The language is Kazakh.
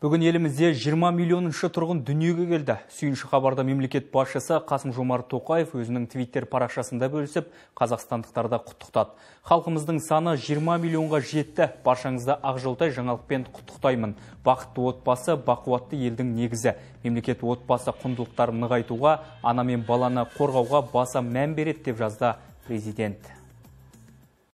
Бүгін елімізде 20 миллионыншы тұрғын дүниеге келді. Сүйінші хабарда мемлекет басшысы Қасым Жомарт Тоқаев өзінің твиттер парақшасында бөлісіп, Қазақстандықтарда құттықтады. Халқымыздың саны 20 миллионға жетті. Баршаңызды ақжолтай жаңалықпен құттықтаймын. Бақытты отбасы бақуатты елдің негізі. Мемлекет отбасы құндылықтарын нығайтуға, ана мен баланы қорғауға баса мән береді деп жазды президент.